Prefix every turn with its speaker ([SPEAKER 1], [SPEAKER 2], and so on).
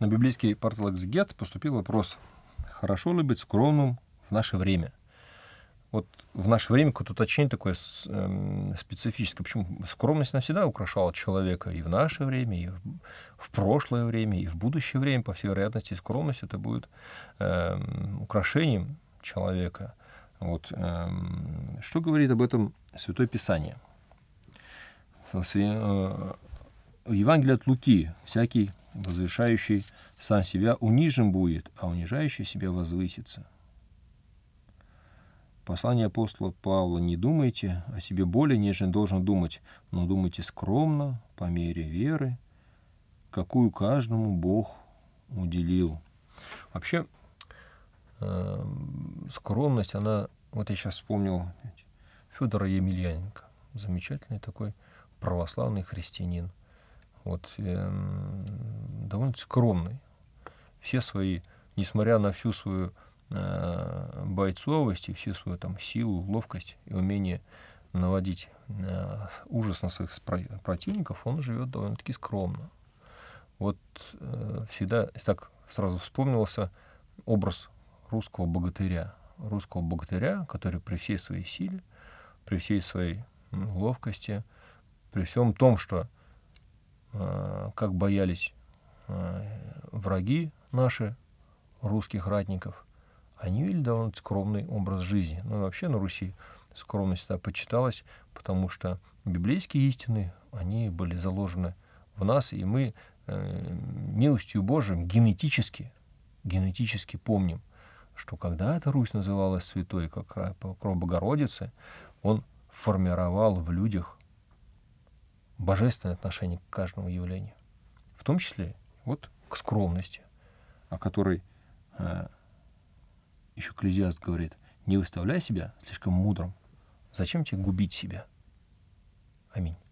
[SPEAKER 1] На библейский портал «Эксгет» поступил вопрос, хорошо ли быть скромным в наше время? Вот в наше время какое-то уточнение такое э, специфическое. Почему скромность навсегда украшала человека и в наше время, и в, в прошлое время, и в будущее время. По всей вероятности, скромность это будет э, украшением человека. Вот, э, что говорит об этом Святое Писание? Э, Евангелие от Луки. Всякий, возвышающий сам себя, унижен будет, а унижающий себя возвысится. Послание апостола Павла «Не думайте о себе более, нежели должен думать, но думайте скромно, по мере веры, какую каждому Бог уделил». Вообще, э, скромность, она... Вот я сейчас вспомнил Федора Емельяненко, замечательный такой православный христианин – вот, эм, довольно скромный. Все свои, несмотря на всю свою э, бойцовость и всю свою там, силу, ловкость и умение наводить э, ужас на своих противников, он живет довольно-таки скромно. Вот э, всегда так сразу вспомнился образ русского богатыря. Русского богатыря, который при всей своей силе, при всей своей ловкости, при всем том, что Э, как боялись э, враги наши, русских ратников, они вели довольно скромный образ жизни. Ну и вообще на Руси скромность тогда почиталась, потому что библейские истины, они были заложены в нас, и мы э, милостью Божиим генетически, генетически помним, что когда эта Русь называлась святой, как покров Богородицы, он формировал в людях божественное отношение к каждому явлению. В том числе вот к скромности, о которой э, еще Клезиаст говорит, не выставляй себя слишком мудрым. Зачем тебе губить себя? Аминь.